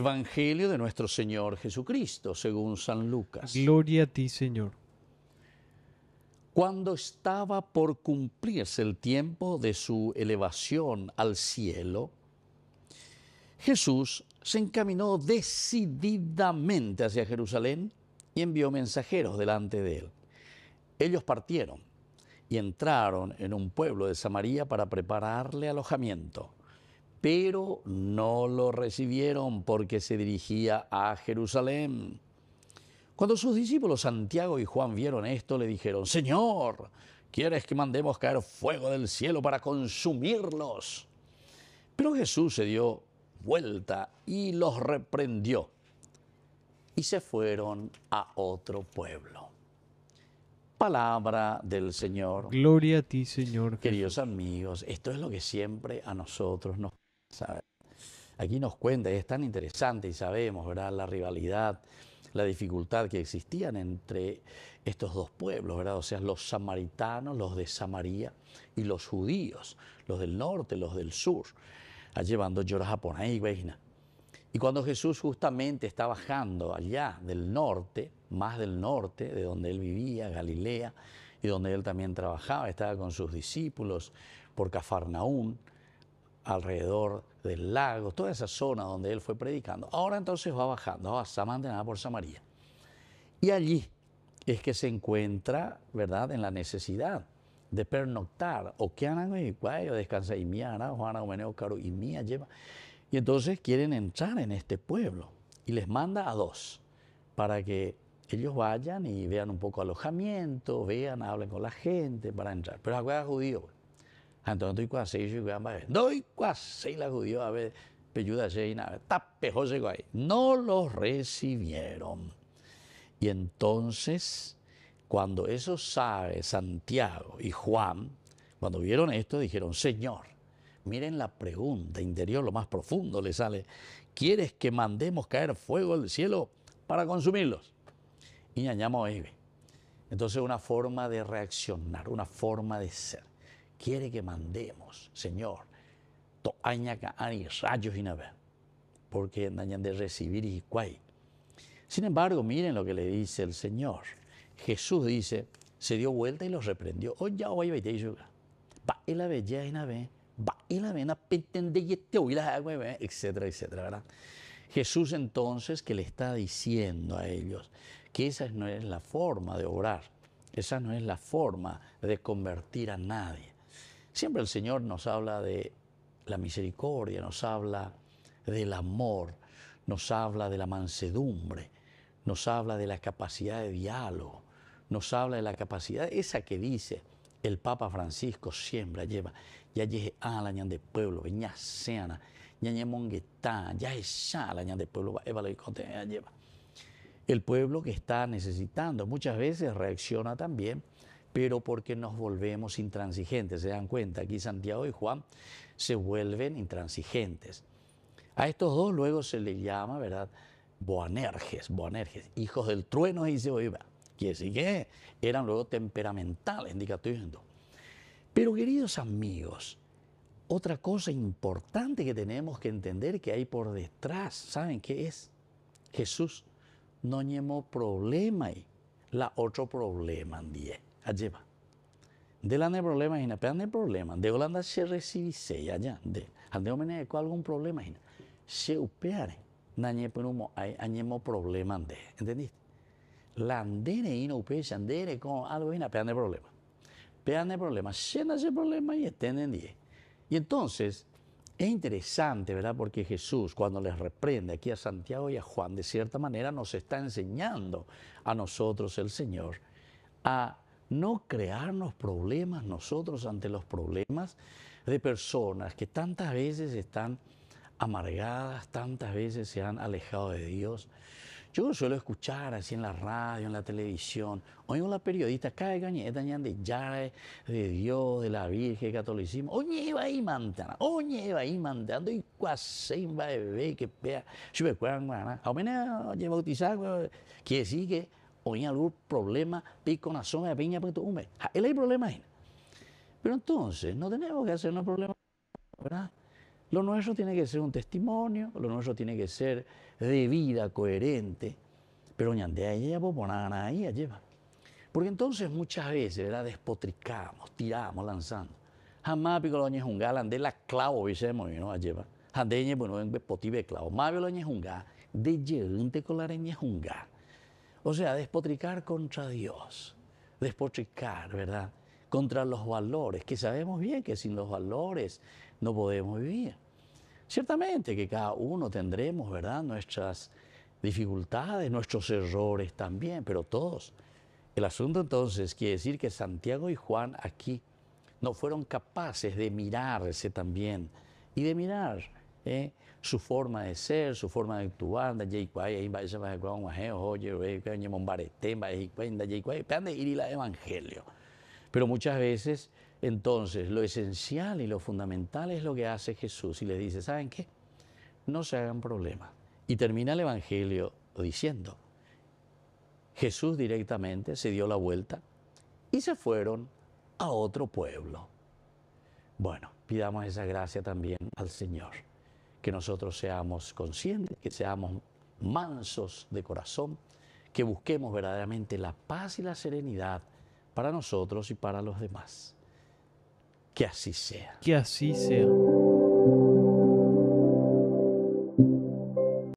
Evangelio de nuestro Señor Jesucristo, según San Lucas. Gloria a ti, Señor. Cuando estaba por cumplirse el tiempo de su elevación al cielo, Jesús se encaminó decididamente hacia Jerusalén y envió mensajeros delante de él. Ellos partieron y entraron en un pueblo de Samaria para prepararle alojamiento pero no lo recibieron porque se dirigía a Jerusalén. Cuando sus discípulos Santiago y Juan vieron esto, le dijeron, Señor, ¿quieres que mandemos caer fuego del cielo para consumirlos? Pero Jesús se dio vuelta y los reprendió y se fueron a otro pueblo. Palabra del Señor. Gloria a ti, Señor. Queridos amigos, esto es lo que siempre a nosotros nos Aquí nos cuenta, y es tan interesante y sabemos, ¿verdad? La rivalidad, la dificultad que existían entre estos dos pueblos, ¿verdad? O sea, los samaritanos, los de Samaria, y los judíos, los del norte, los del sur, llevando lloras a y Veina. Y cuando Jesús justamente está bajando allá del norte, más del norte, de donde él vivía, Galilea, y donde él también trabajaba, estaba con sus discípulos por Cafarnaún, alrededor del lago, toda esa zona donde él fue predicando. Ahora entonces va bajando, va a por Samaria. Y allí es que se encuentra, ¿verdad?, en la necesidad de pernoctar, o que hagan y yo descansa y miara, Juana, Caro y mía lleva. Y entonces quieren entrar en este pueblo y les manda a dos para que ellos vayan y vean un poco alojamiento, vean, hablen con la gente para entrar. Pero acuérdate judío, entonces, la a llegó No los recibieron. Y entonces, cuando eso sabe Santiago y Juan, cuando vieron esto, dijeron, Señor, miren la pregunta interior, lo más profundo le sale, ¿quieres que mandemos caer fuego al cielo para consumirlos? Y Eve. Entonces una forma de reaccionar, una forma de ser quiere que mandemos, Señor, rayos y porque dañan de recibir y cuay. Sin embargo, miren lo que le dice el Señor. Jesús dice, se dio vuelta y los reprendió. la bella la etcétera, etcétera, Jesús entonces que le está diciendo a ellos que esa no es la forma de obrar, esa no es la forma de convertir a nadie. Siempre el Señor nos habla de la misericordia, nos habla del amor, nos habla de la mansedumbre, nos habla de la capacidad de diálogo, nos habla de la capacidad, esa que dice el Papa Francisco siempre lleva, ya llegue a de pueblo, ya ya es pueblo, lleva. El pueblo que está necesitando muchas veces reacciona también pero porque nos volvemos intransigentes. Se dan cuenta, aquí Santiago y Juan se vuelven intransigentes. A estos dos luego se les llama, ¿verdad? Boanerges, Boanerges, hijos del trueno, dice Oiva. que sí que eran luego temperamentales, indica indicativo. Pero queridos amigos, otra cosa importante que tenemos que entender que hay por detrás, ¿saben qué es? Jesús no ñemó problema y la otro problema en la de problema, hina, pedande problema. De Holanda se recibise allá. De, ande omene algún problema, hina. Se upeare. Nañe hay añemo problema de ¿Entendiste? La andere hina upe andere con algo hina, pedande problema. de problema. Se nace problema y entendí. Y entonces, es interesante, ¿verdad? Porque Jesús, cuando les reprende aquí a Santiago y a Juan, de cierta manera nos está enseñando a nosotros, el Señor, a no crearnos problemas nosotros ante los problemas de personas que tantas veces están amargadas, tantas veces se han alejado de Dios. Yo suelo escuchar así en la radio, en la televisión, o en la periodista, caigan y están de Yare, de Dios, de la Virgen, catolicismo, oye, va y mantana, oye, va y mantana, y va bebé, que pea, yo me acuerdo, a menos, bautizar, quiere decir que o hay problema problema de piña, é bem homem. El Hay problema ahí. Pero entonces, no tenemos que hacernos problema, ¿verdad? Lo nuestro tiene que ser un testimonio, lo nuestro tiene que ser de vida coherente, pero no ella, nada ahí, lleva. Porque entonces muchas veces, ¿verdad? Despotricamos, tiramos, lanzando. Jamás pico lo ñejungá, la la clavo, y pues, ¿no? Lleva. Jandeñe, bueno, en potibe clavo. Más lo ñejungá, de llegante con la o sea, despotricar contra Dios, despotricar, ¿verdad? Contra los valores, que sabemos bien que sin los valores no podemos vivir. Ciertamente que cada uno tendremos, ¿verdad? Nuestras dificultades, nuestros errores también, pero todos. El asunto entonces quiere decir que Santiago y Juan aquí no fueron capaces de mirarse también y de mirar ¿eh? su forma de ser, su forma de actuar, evangelio. Pero muchas veces, entonces, lo esencial y lo fundamental es lo que hace Jesús y le dice, ¿saben qué? No se hagan problemas. Y termina el evangelio diciendo, Jesús directamente se dio la vuelta y se fueron a otro pueblo. Bueno, pidamos esa gracia también al Señor que nosotros seamos conscientes, que seamos mansos de corazón, que busquemos verdaderamente la paz y la serenidad para nosotros y para los demás. Que así sea. Que así sea.